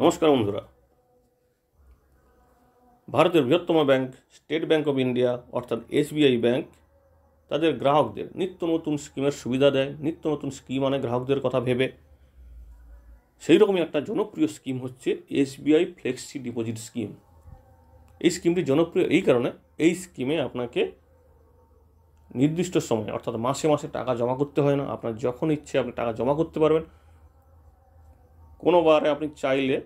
নমস্কার বন্ধুরা ভারতের বৃহত্তম bank state bank of India অর্থাৎ এসবিআই ব্যাংক তাদের গ্রাহকদের নিত্য নতুন স্কিমের সুবিধা দেয় নিত্য নতুন স্কিম আনে মানে গ্রাহকদের কথা ভেবে সেই রকমই একটা জনপ্রিয় স্কিম হচ্ছে এসবিআই ফ্লেক্সি ডিপোজিট স্কিম এই স্কিমটি জনপ্রিয় এই কারণে এই স্কিমে আপনাকে নির্দিষ্ট সময়ে অর্থাৎ মাসে মাসে টাকা জমা করতে হয় না আপনার যখন ইচ্ছে আপনি টাকা জমা করতে পারবেন কোনোবারে আপনি চাইলে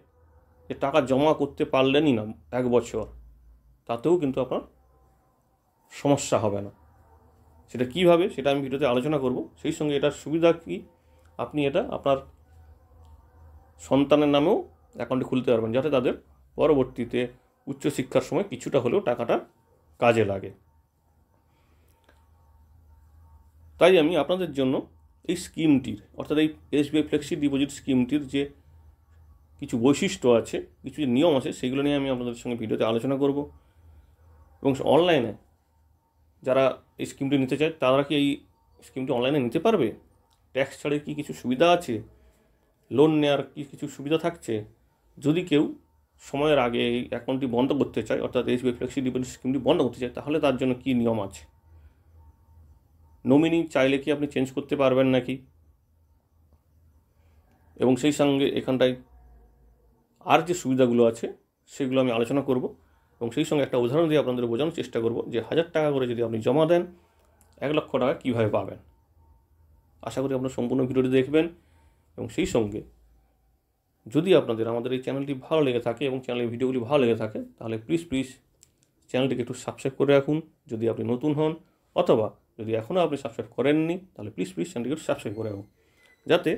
যে টাকা জমা করতে পারলেনই না এক বছর তাতেও কিন্তু আপনার সমস্যা হবে না সেটা কিভাবে সেটা আমি ভিডিওতে আলোচনা করব সেই সঙ্গে এটার সুবিধা কি আপনি এটা আপনার সন্তানের নামেও অ্যাকাউন্টে খুলতে পারবেন যাতে তাদের পরবর্তীতে উচ্চশিক্ষার সময় কিছুটা হলেও টাকাটা কাজে লাগে তাই আমি আপনাদের জন্য এই স্কিমটির অর্থাৎ এই এসবিআই ফ্লেক্সি ডিপোজিট স্কিমটির যে কিছু বৈশিষ্ট্য আছে কিছু যে নিয়ম আছে সেগুলো নিয়ে আমি আপনাদের সঙ্গে ভিডিওতে আলোচনা করব এবং অনলাইনে যারা এই স্কিমটি নিতে চায় তারা কি এই স্কিমটি অনলাইনে নিতে পারবে ট্যাক্স ছাড়ের কি কিছু সুবিধা আছে লোন নেওয়ার কি কিছু সুবিধা থাকছে যদি কেউ সময়ের আগে এই অ্যাকাউন্টটি বন্ধ করতে চায় অর্থাৎ এসবিআই ফ্লেক্সি ডিপোজিট স্কিমটি বন্ধ করতে চায় তাহলে তার জন্য কী নিয়ম আছে নমিনি চাইলে কি আপনি চেঞ্জ করতে পারবেন নাকি এবং সেই সঙ্গে এখানটায় আর যে সুবিধাগুলো আছে সেগুলো আমি আলোচনা করব এবং সেই সঙ্গে একটা উদাহরণ দিয়ে আপনাদের বোঝানোর চেষ্টা করব যে হাজার টাকা করে যদি আপনি জমা দেন এক লক্ষ টাকা কীভাবে পাবেন আশা করি আপনার সম্পূর্ণ ভিডিওটি দেখবেন এবং সেই সঙ্গে যদি আপনাদের আমাদের এই চ্যানেলটি ভালো লেগে থাকে এবং চ্যানেলের ভিডিওগুলি ভালো লেগে থাকে তাহলে প্লিজ প্লিজ চ্যানেলটিকে একটু সাবস্ক্রাইব করে রাখুন যদি আপনি নতুন হন অথবা যদি এখনও আপনি সাবস্ক্রাইব করেননি তাহলে প্লিজ প্লিজ চ্যানেলটিকে একটু সাবস্ক্রাইব করে রাখুন যাতে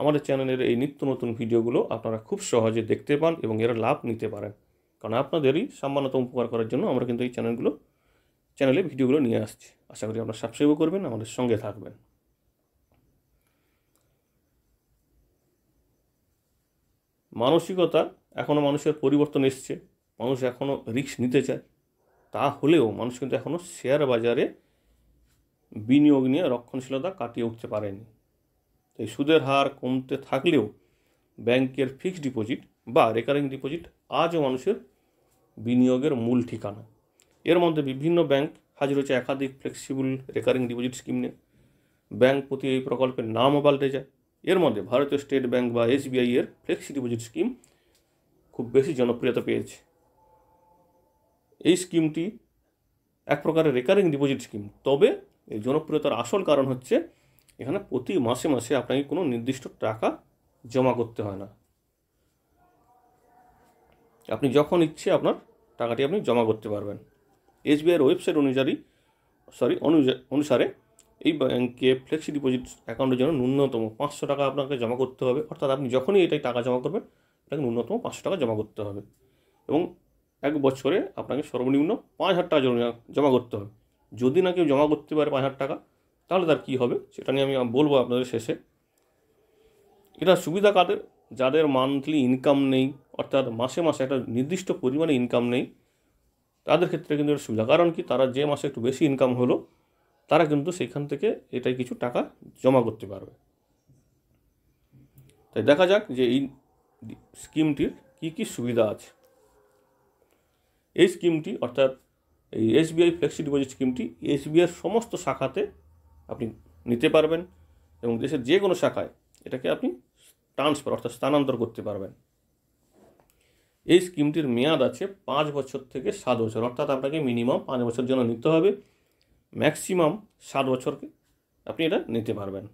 আমাদের চ্যানেলের এই নিত্য নতুন ভিডিওগুলো আপনারা খুব সহজে দেখতে পান এবং এর লাভ নিতে পারেন কারণ আপনাদেরই সামান্যতম উপকার করার জন্য আমরা কিন্তু এই চ্যানেলগুলো চ্যানেলে ভিডিওগুলো নিয়ে আসছি আশা করি আপনারা সাবস্ক্রাইবও করবেন আমাদের সঙ্গে থাকবেন মানসিকতা এখনও মানুষের পরিবর্তন এসছে মানুষ এখনও রিস্ক নিতে চায় তা হলেও মানুষ কিন্তু এখনও শেয়ার বাজারে বিনিয়োগ নিয়ে রক্ষণশীলতা কাটিয়ে উঠতে পারেনি তাই সুদের হার কমতে থাকলেও ব্যাংকের ফিক্সড ডিপোজিট বা রেকারিং ডিপোজিট আজও মানুষের বিনিয়োগের মূল ঠিকানা এর মধ্যে বিভিন্ন ব্যাংক হাজির রয়েছে একাধিক ফ্লেক্সিবল রেকারিং ডিপোজিট স্কিম নিয়ে ব্যাংক প্রতি এই প্রকল্পের নামও পাল্টে যায় এর মধ্যে ভারতীয় স্টেট ব্যাংক বা এসবিআই এর ফ্লেক্সি ডিপোজিট স্কিম খুব বেশি জনপ্রিয়তা পেয়েছে এই স্কিমটি এক প্রকারের রেকারিং ডিপোজিট স্কিম তবে এই জনপ্রিয়তার আসল কারণ হচ্ছে এখানে প্রতি মাসে মাসে আপনাকে কোনো নির্দিষ্ট টাকা জমা করতে হয় না আপনি যখন ইচ্ছে আপনার টাকাটি আপনি জমা করতে পারবেন এসবিআইয়ের ওয়েবসাইট অনুযায়ী সরি অনুসারে এই ব্যাংকে ফ্লেক্সি ডিপোজিট অ্যাকাউন্টের জন্য ন্যূনতম পাঁচশো টাকা আপনাকে জমা করতে হবে অর্থাৎ আপনি যখনই এটাই টাকা জমা করবেন আপনাকে ন্যূনতম পাঁচশো টাকা জমা করতে হবে এবং এক বছরে আপনাকে সর্বনিম্ন পাঁচ হাজার টাকা জমা করতে হবে যদি না কেউ জমা করতে পারে পাঁচ হাজার টাকা তাহলে তার কী হবে সেটা নিয়ে আমি বলবো আপনাদের শেষে এটা সুবিধা কাদের যাদের মান্থলি ইনকাম নেই অর্থাৎ মাসে মাসে একটা নির্দিষ্ট পরিমাণে ইনকাম নেই তাদের ক্ষেত্রে কিন্তু এটা সুবিধা কারণ কি তারা যে মাসে একটু বেশি ইনকাম হলো তারা কিন্তু সেখান থেকে এটাই কিছু টাকা জমা করতে পারবে তাই দেখা যাক যে এই স্কিমটির কী কী সুবিধা আছে এই স্কিমটি অর্থাৎ এই এসবিআই ফ্লেক্সি ডিপোজিট স্কিমটি এসবিআইয়ের সমস্ত শাখাতে আপনি নিতে পারবেন এবং দেশের যে কোনো শাখায় এটাকে আপনি ট্রান্সফার অর্থাৎ স্থানান্তর করতে পারবেন এই স্কিমটির মেয়াদ আছে পাঁচ বছর থেকে সাত বছর অর্থাৎ আপনাকে মিনিমাম পাঁচ বছর জন্য নিতে হবে ম্যাক্সিমাম সাত বছরকে আপনি এটা নিতে পারবেন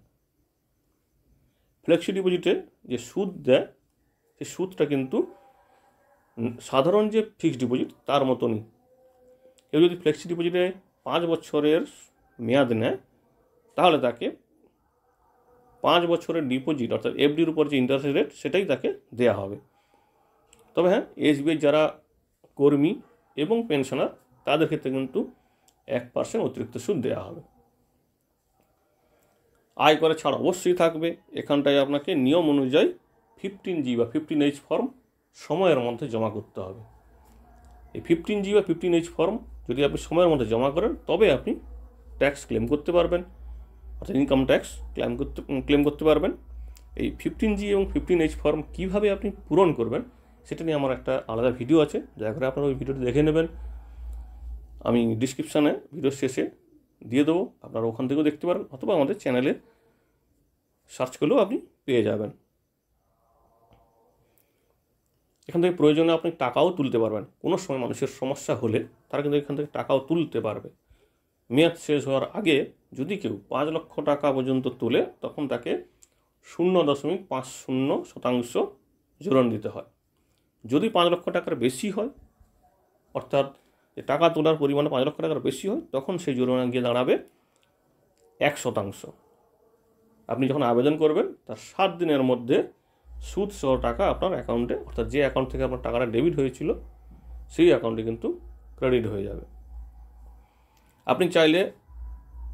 ফ্লেক্সি ডিপোজিটে যে সুদ দেয় সেই সুদটা কিন্তু সাধারণ যে ফিক্সড ডিপোজিট তার মতনই কেউ যদি ফ্লেক্সি ডিপোজিটে পাঁচ বছরের মেয়াদ নেয় তাহলে তাকে পাঁচ বছরের ডিপোজিট অর্থাৎ এফডির উপর যে ইন্টারেস্ট রেট সেটাই তাকে দেয়া হবে তবে হ্যাঁ এসবিআই যারা কর্মী এবং পেনশনার তাদের ক্ষেত্রে কিন্তু এক পার্সেন্ট অতিরিক্ত সুদ দেওয়া হবে আয় করে ছাড় অবশ্যই থাকবে এখানটায় আপনাকে নিয়ম অনুযায়ী ফিফটিন জি বা ফিফটিন এইচ ফর্ম সময়ের মধ্যে জমা করতে হবে এই ফিফটিন জি বা ফিফটিন এইচ ফর্ম যদি আপনি সময়ের মধ্যে জমা করেন তবে আপনি ট্যাক্স ক্লেম করতে পারবেন অর্থাৎ ইনকাম ট্যাক্স ক্লেম করতে ক্লেম করতে পারবেন এই ফিফটিন জি এবং ফিফটিন এইচ ফর্ম কীভাবে আপনি পূরণ করবেন সেটা নিয়ে আমার একটা আলাদা ভিডিও আছে দয়া করে আপনারা ওই ভিডিওটি দেখে নেবেন আমি ডিসক্রিপশানে ভিডিও শেষে দিয়ে দেবো আপনারা ওখান থেকেও দেখতে পারেন অথবা আমাদের চ্যানেলে সার্চ করলেও আপনি পেয়ে যাবেন এখান থেকে প্রয়োজনে আপনি টাকাও তুলতে পারবেন কোনো সময় মানুষের সমস্যা হলে তারা কিন্তু এখান থেকে টাকাও তুলতে পারবে মেয়াদ শেষ হওয়ার আগে যদি কেউ পাঁচ লক্ষ টাকা পর্যন্ত তোলে তখন তাকে শূন্য দশমিক পাঁচ শূন্য শতাংশ জোরণ দিতে হয় যদি পাঁচ লক্ষ টাকার বেশি হয় অর্থাৎ টাকা তোলার পরিমাণ পাঁচ লক্ষ টাকার বেশি হয় তখন সেই জরিমানা গিয়ে দাঁড়াবে এক শতাংশ আপনি যখন আবেদন করবেন তার সাত দিনের মধ্যে সুদ সহ টাকা আপনার অ্যাকাউন্টে অর্থাৎ যে অ্যাকাউন্ট থেকে আপনার টাকাটা ডেবিট হয়েছিল সেই অ্যাকাউন্টে কিন্তু ক্রেডিট হয়ে যাবে আপনি চাইলে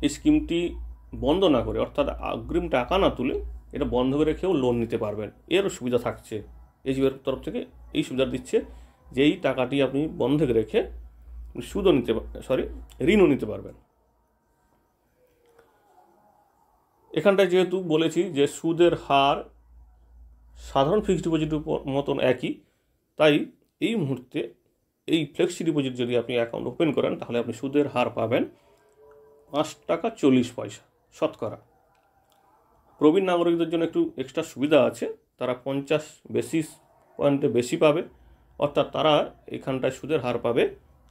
এই স্কিমটি বন্ধ না করে অর্থাৎ অগ্রিম টাকা না তুলে এটা বন্ধ করে রেখেও লোন নিতে পারবেন এরও সুবিধা থাকছে এসবিআইয়ের তরফ থেকে এই সুবিধা দিচ্ছে যে এই টাকাটি আপনি বন্ধক রেখে সুদও নিতে সরি ঋণও নিতে পারবেন এখানটায় যেহেতু বলেছি যে সুদের হার সাধারণ ফিক্সড ডিপোজিট মতন একই তাই এই মুহূর্তে এই ফ্লেক্সি ডিপোজিট যদি আপনি অ্যাকাউন্ট ওপেন করেন তাহলে আপনি সুদের হার পাবেন পাঁচ টাকা চল্লিশ পয়সা শতকরা প্রবীণ নাগরিকদের জন্য একটু এক্সট্রা সুবিধা আছে তারা পঞ্চাশ বেসিস পয়েন্টে বেশি পাবে অর্থাৎ তারা এখানটায় সুদের হার পাবে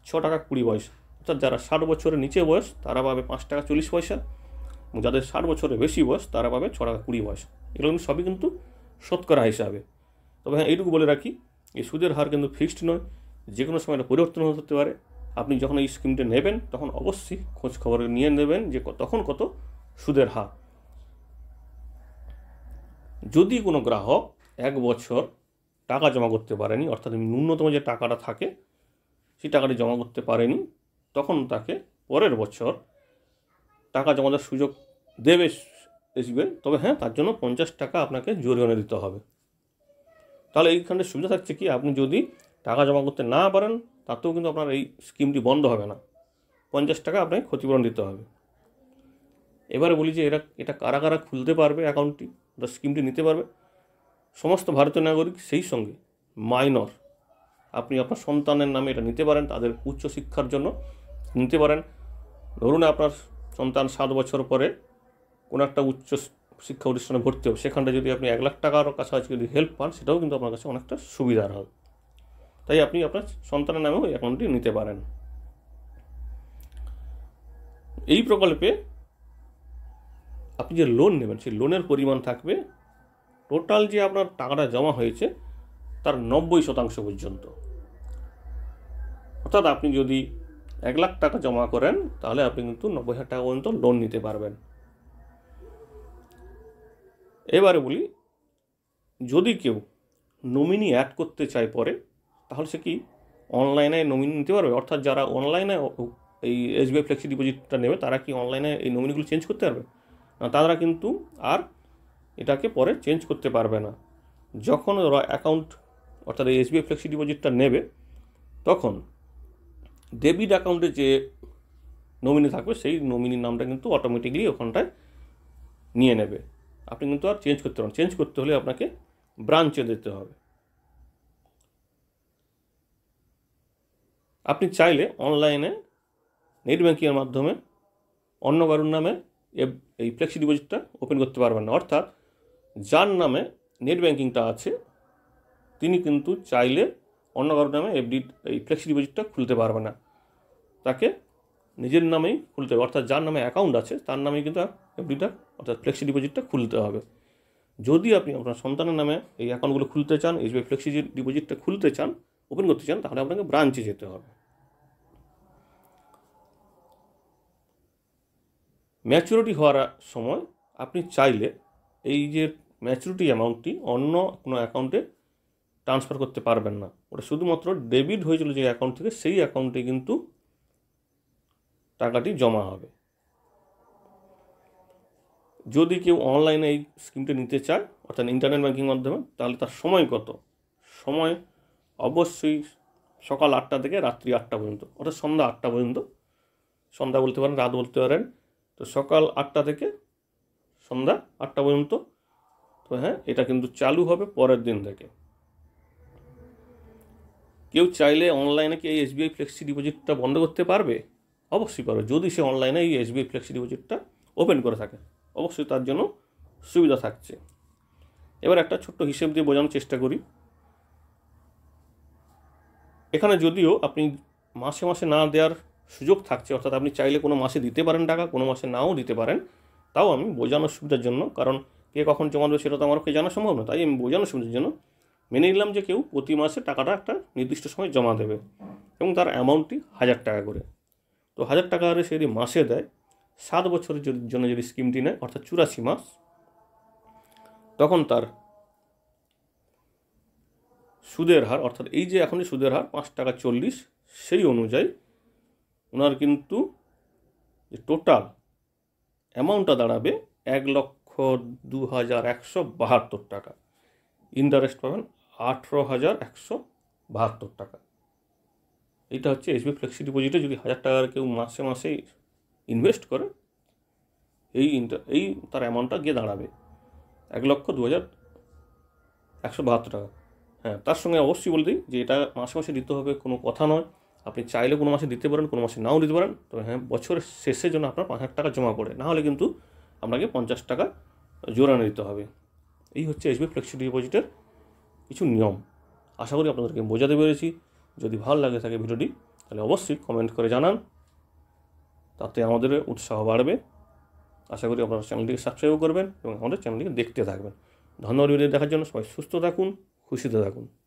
ছ টাকা কুড়ি পয়সা অর্থাৎ যারা ষাট বছরের নিচে বয়স তারা পাবে পাঁচ টাকা চল্লিশ পয়সা যাদের ষাট বছরের বেশি বয়স তারা পাবে ছ টাকা কুড়ি পয়সা এগুলো কিন্তু সবই কিন্তু শতকরা হিসাবে তবে হ্যাঁ এইটুকু বলে রাখি এই সুদের হার কিন্তু ফিক্সড নয় যে কোনো সময় পরিবর্তন হতে পারে আপনি যখন এই স্কিমটা নেবেন তখন অবশ্যই খোঁজ খবর নিয়ে নেবেন যে তখন কত সুদের হার যদি কোনো গ্রাহক এক বছর টাকা জমা করতে পারেনি অর্থাৎ ন্যূনতম যে টাকাটা থাকে সেই টাকাটি জমা করতে পারেনি তখন তাকে পরের বছর টাকা জমা দেওয়ার সুযোগ দেবে এসবে তবে হ্যাঁ তার জন্য পঞ্চাশ টাকা আপনাকে জরিমানা দিতে হবে তাহলে এইখানে সুবিধা থাকছে কি আপনি যদি টাকা জমা করতে না পারেন তাতেও কিন্তু আপনার এই স্কিমটি বন্ধ হবে না পঞ্চাশ টাকা আপনাকে ক্ষতিপূরণ দিতে হবে এবারে বলি যে এরা এটা কারা কারা খুলতে পারবে অ্যাকাউন্টটি বা স্কিমটি নিতে পারবে সমস্ত ভারতীয় নাগরিক সেই সঙ্গে মাইনর আপনি আপনার সন্তানের নামে এটা নিতে পারেন তাদের উচ্চশিক্ষার জন্য নিতে পারেন ধরুন আপনার সন্তান সাত বছর পরে কোনো একটা উচ্চ শিক্ষা প্রতিষ্ঠানে ভর্তি হবে সেখানটা যদি আপনি এক লাখ টাকার কাছাকাছি যদি হেল্প পান সেটাও কিন্তু আপনার কাছে অনেকটা সুবিধার হবে তাই আপনি আপনার সন্তানের নামেও এই অ্যাকাউন্টটি নিতে পারেন এই প্রকল্পে আপনি যে লোন নেবেন সেই লোনের পরিমাণ থাকবে টোটাল যে আপনার টাকাটা জমা হয়েছে তার নব্বই শতাংশ পর্যন্ত অর্থাৎ আপনি যদি এক লাখ টাকা জমা করেন তাহলে আপনি কিন্তু নব্বই হাজার টাকা পর্যন্ত লোন নিতে পারবেন এবারে বলি যদি কেউ নমিনি অ্যাড করতে চায় পরে তাহলে সে কি অনলাইনে নমিনি নিতে পারবে অর্থাৎ যারা অনলাইনে এই এসবিআই ফ্লেক্সি ডিপোজিটটা নেবে তারা কি অনলাইনে এই নমিনিগুলো চেঞ্জ করতে পারবে না তারা কিন্তু আর এটাকে পরে চেঞ্জ করতে পারবে না যখন ওরা অ্যাকাউন্ট অর্থাৎ এই এসবিআই ফ্লেক্সি ডিপোজিটটা নেবে তখন ডেবিট অ্যাকাউন্টে যে নমিনি থাকবে সেই নমিনির নামটা কিন্তু অটোমেটিকলি ওখানটায় নিয়ে নেবে আপনি কিন্তু আর চেঞ্জ করতে পারেন চেঞ্জ করতে হলে আপনাকে ব্রাঞ্চে যেতে হবে আপনি চাইলে অনলাইনে নেট ব্যাঙ্কিংয়ের মাধ্যমে অন্য কারোর নামে এই ফ্লেক্সি ডিপোজিটটা ওপেন করতে পারবেন না অর্থাৎ যার নামে নেট ব্যাঙ্কিংটা আছে তিনি কিন্তু চাইলে অন্য কারোর নামে এফডি এই ফ্লেক্সি ডিপোজিটটা খুলতে পারবে না তাকে নিজের নামেই খুলতে হবে অর্থাৎ যার নামে অ্যাকাউন্ট আছে তার নামেই কিন্তু এফডিটা অর্থাৎ ফ্লেক্সি ডিপোজিটটা খুলতে হবে যদি আপনি আপনার সন্তানের নামে এই অ্যাকাউন্টগুলো খুলতে চান এসবিআই ফ্লেক্সি ডিপোজিটটা খুলতে চান ওপেন করতে চান তাহলে আপনাকে ব্রাঞ্চে যেতে হবে ম্যাচুরিটি হওয়ার সময় আপনি চাইলে এই যে ম্যাচুরিটি অ্যামাউন্টটি অন্য কোনো অ্যাকাউন্টে ট্রান্সফার করতে পারবেন না ওটা শুধুমাত্র ডেবিট হয়েছিল যে অ্যাকাউন্ট থেকে সেই অ্যাকাউন্টে কিন্তু টাকাটি জমা হবে যদি কেউ অনলাইনে এই স্কিমটা নিতে চায় অর্থাৎ ইন্টারনেট ব্যাঙ্কিং মাধ্যমে তাহলে তার সময় কত সময় অবশ্যই সকাল আটটা থেকে রাত্রি আটটা পর্যন্ত অর্থাৎ সন্ধ্যা আটটা পর্যন্ত সন্ধ্যা বলতে পারেন রাত বলতে পারেন তো সকাল আটটা থেকে সন্ধ্যা আটটা পর্যন্ত তো হ্যাঁ এটা কিন্তু চালু হবে পরের দিন থেকে কেউ চাইলে অনলাইনে কি এই এসবিআই ফ্লেক্সি ডিপোজিটটা বন্ধ করতে পারবে অবশ্যই পারবে যদি সে অনলাইনে এই এসবিআই ফ্লেক্সি ডিপোজিটটা ওপেন করে থাকে অবশ্যই তার জন্য সুবিধা থাকছে এবার একটা ছোট্ট হিসেব দিয়ে বোঝানোর চেষ্টা করি এখানে যদিও আপনি মাসে মাসে না দেওয়ার সুযোগ থাকছে অর্থাৎ আপনি চাইলে কোনো মাসে দিতে পারেন টাকা কোনো মাসে নাও দিতে পারেন তাও আমি বোঝানোর সুবিধার জন্য কারণ কে কখন জমা দেবে সেটা তো আমার আমাকে জানা সম্ভব না তাই আমি বোঝানোর সুবিধার জন্য মেনে নিলাম যে কেউ প্রতি মাসে টাকাটা একটা নির্দিষ্ট সময় জমা দেবে এবং তার অ্যামাউন্টটি হাজার টাকা করে তো হাজার টাকা করে সে যদি মাসে দেয় সাত বছরের জন্য যদি স্কিমটি নেয় অর্থাৎ চুরাশি মাস তখন তার সুদের হার অর্থাৎ এই যে এখন সুদের হার পাঁচ টাকা চল্লিশ সেই অনুযায়ী ওনার কিন্তু যে টোটাল অ্যামাউন্টটা দাঁড়াবে এক লক্ষ দু হাজার একশো বাহাত্তর টাকা ইন্টারেস্ট পাবেন আঠেরো হাজার একশো বাহাত্তর টাকা এটা হচ্ছে এসবি ফ্লেক্সি ডিপোজিটে যদি হাজার টাকার কেউ মাসে মাসে ইনভেস্ট করে এই ইন্টার এই তার অ্যামাউন্টটা গিয়ে দাঁড়াবে এক লক্ষ দু হাজার একশো বাহাত্তর টাকা হ্যাঁ তার সঙ্গে অবশ্যই বলে দিই যে এটা মাসে মাসে দিতে হবে কোনো কথা নয় আপনি চাইলে কোনো মাসে দিতে পারেন কোনো মাসে নাও দিতে পারেন তবে হ্যাঁ বছরের শেষের জন্য আপনার পাঁচ হাজার টাকা জমা পড়ে না হলে কিন্তু আপনাকে পঞ্চাশ টাকা জোরানো দিতে হবে এই হচ্ছে এসবি ফ্লেক্সি ডিপোজিটের কিছু নিয়ম আশা করি আপনাদেরকে বোঝাতে পেরেছি যদি ভালো লাগে থাকে ভিডিওটি তাহলে অবশ্যই কমেন্ট করে জানান তাতে আমাদের উৎসাহ বাড়বে আশা করি আপনারা চ্যানেলটিকে সাবস্ক্রাইব করবেন এবং আমাদের চ্যানেলটিকে দেখতে থাকবেন ধন্যবাদ ভিডিও দেখার জন্য সবাই সুস্থ থাকুন খুশিতে থাকুন